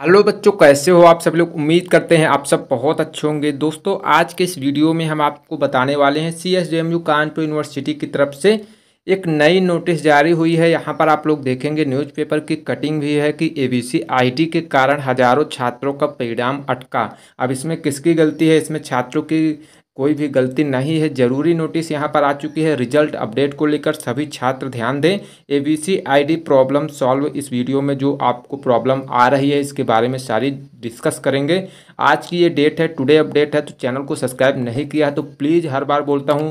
hello बच्चों कैसे हो आप सब लोग उम्मीद करते हैं आप सब बहुत अच्छे होंगे दोस्तों आज के इस वीडियो में हम आपको बताने वाले हैं सी एस कानपुर यूनिवर्सिटी की तरफ से एक नई नोटिस जारी हुई है यहाँ पर आप लोग देखेंगे न्यूज़पेपर की कटिंग भी है कि एबीसी आईटी के कारण हजारों छात्रों का परिणाम अटका अब इसमें किसकी गलती है इसमें छात्रों की कोई भी गलती नहीं है जरूरी नोटिस यहाँ पर आ चुकी है रिजल्ट अपडेट को लेकर सभी छात्र ध्यान दें आई डी प्रॉब्लम सॉल्व इस वीडियो में जो आपको प्रॉब्लम आ रही है इसके बारे में सारी डिस्कस करेंगे आज की ये डेट है टुडे अपडेट है तो चैनल को सब्सक्राइब नहीं किया है तो प्लीज़ हर बार बोलता हूँ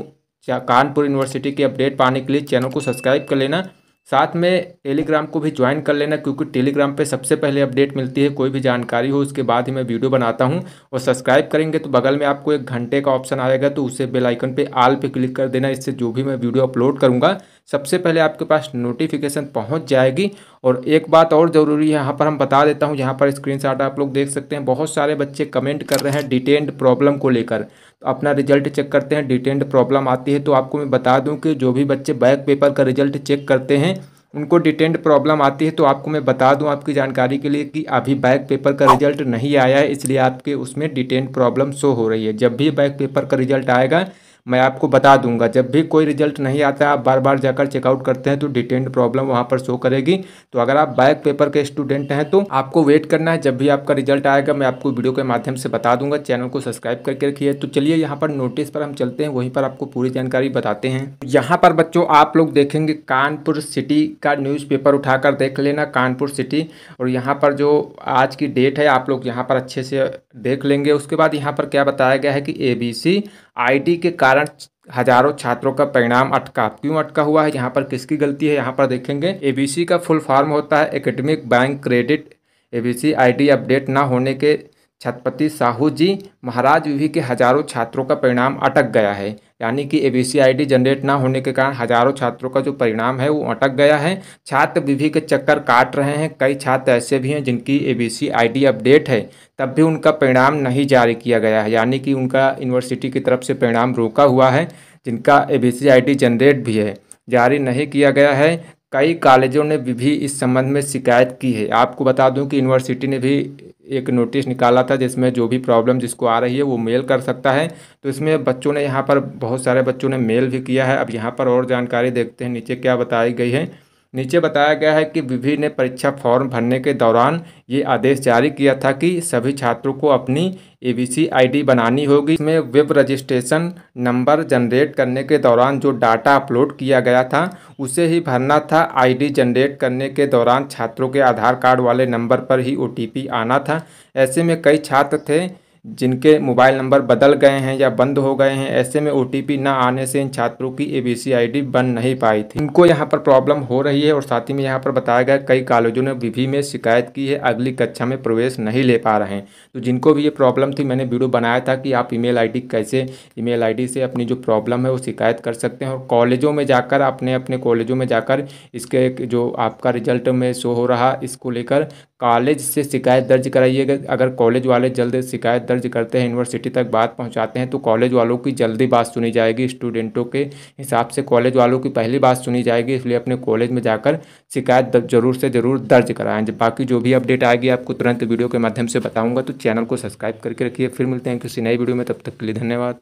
कानपुर यूनिवर्सिटी के अपडेट पाने के लिए चैनल को सब्सक्राइब कर लेना साथ में टेलीग्राम को भी ज्वाइन कर लेना क्योंकि टेलीग्राम पे सबसे पहले अपडेट मिलती है कोई भी जानकारी हो उसके बाद ही मैं वीडियो बनाता हूँ और सब्सक्राइब करेंगे तो बगल में आपको एक घंटे का ऑप्शन आएगा तो उसे बेल आइकन पे आल पे क्लिक कर देना इससे जो भी मैं वीडियो अपलोड करूँगा सबसे पहले आपके पास नोटिफिकेशन पहुंच जाएगी और एक बात और ज़रूरी है यहाँ पर हम बता देता हूँ यहाँ पर स्क्रीनशॉट आप लोग देख सकते हैं बहुत सारे बच्चे कमेंट कर रहे हैं डिटेंड प्रॉब्लम को लेकर तो अपना रिजल्ट चेक करते हैं डिटेंड प्रॉब्लम आती है तो आपको मैं बता दूँ कि जो भी बच्चे बैक पेपर का रिजल्ट चेक करते हैं उनको डिटेंड प्रॉब्लम आती है तो आपको मैं बता दूं आपकी जानकारी के लिए कि अभी बैक पेपर का रिजल्ट नहीं आया है इसलिए आपके उसमें डिटेंड प्रॉब्लम शो हो रही है जब भी बैक पेपर का रिजल्ट आएगा मैं आपको बता दूंगा जब भी कोई रिजल्ट नहीं आता आप बार बार जाकर चेकआउट करते हैं तो डिटेंड प्रॉब्लम वहां पर शो करेगी तो अगर आप बैक पेपर के स्टूडेंट हैं तो आपको वेट करना है जब भी आपका रिजल्ट आएगा मैं आपको वीडियो के माध्यम से बता दूंगा चैनल को सब्सक्राइब करके रखिए तो चलिए यहाँ पर नोटिस पर हम चलते हैं वहीं पर आपको पूरी जानकारी बताते हैं यहाँ पर बच्चों आप लोग देखेंगे कानपुर सिटी का न्यूज़पेपर उठाकर देख लेना कानपुर सिटी और यहाँ पर जो आज की डेट है आप लोग यहाँ पर अच्छे से देख लेंगे उसके बाद यहाँ पर क्या बताया गया है कि ए बी के कारण कारण हजारों छात्रों का परिणाम अटका क्यों अटका हुआ है यहाँ पर किसकी गलती है यहाँ पर देखेंगे एबीसी का फुल फॉर्म होता है academic bank credit ABC ID update ना होने के छत्रपति साहू जी महाराज विवि के हजारों छात्रों का परिणाम अटक गया है यानी कि ए बी जनरेट ना होने के कारण हजारों छात्रों का जो परिणाम है वो अटक गया है छात्र विवि के चक्कर काट रहे हैं कई छात्र ऐसे भी हैं जिनकी ए बी अपडेट है तब भी उनका परिणाम नहीं जारी किया गया है यानी कि उनका यूनिवर्सिटी की तरफ से परिणाम रोका हुआ है जिनका ए बी जनरेट भी है जारी नहीं किया गया है कई कॉलेजों ने भी इस संबंध में शिकायत की है आपको बता दूं कि यूनिवर्सिटी ने भी एक नोटिस निकाला था जिसमें जो भी प्रॉब्लम जिसको आ रही है वो मेल कर सकता है तो इसमें बच्चों ने यहाँ पर बहुत सारे बच्चों ने मेल भी किया है अब यहाँ पर और जानकारी देखते हैं नीचे क्या बताई गई है नीचे बताया गया है कि विभी ने परीक्षा फॉर्म भरने के दौरान ये आदेश जारी किया था कि सभी छात्रों को अपनी ए आईडी बनानी होगी इसमें वेब रजिस्ट्रेशन नंबर जनरेट करने के दौरान जो डाटा अपलोड किया गया था उसे ही भरना था आईडी जनरेट करने के दौरान छात्रों के आधार कार्ड वाले नंबर पर ही ओ आना था ऐसे में कई छात्र थे जिनके मोबाइल नंबर बदल गए हैं या बंद हो गए हैं ऐसे में ओ ना आने से इन छात्रों की ए बी बन नहीं पाई थी इनको यहाँ पर प्रॉब्लम हो रही है और साथ ही में यहाँ पर बताया गया कई कॉलेजों ने विधि में शिकायत की है अगली कक्षा में प्रवेश नहीं ले पा रहे हैं तो जिनको भी ये प्रॉब्लम थी मैंने वीडियो बनाया था कि आप ई मेल कैसे ई मेल से अपनी जो प्रॉब्लम है वो शिकायत कर सकते हैं और कॉलेजों में जाकर अपने अपने कॉलेजों में जाकर इसके जो आपका रिजल्ट में शो हो रहा इसको लेकर कॉलेज से शिकायत दर्ज कराइएगा अगर कॉलेज वाले जल्द शिकायत दर्ज दर्ज करते हैं यूनिवर्सिटी तक बात पहुंचाते हैं तो कॉलेज वालों की जल्दी बात सुनी जाएगी स्टूडेंटों के हिसाब से कॉलेज वालों की पहली बात सुनी जाएगी इसलिए अपने कॉलेज में जाकर शिकायत ज़रूर से ज़रूर दर्ज कराएं बाकी जो भी अपडेट आएगी आपको तुरंत वीडियो के माध्यम से बताऊँगा तो चैनल को सब्सक्राइब करके रखिए फिर मिलते हैं किसी नई वीडियो में तब तक के लिए धन्यवाद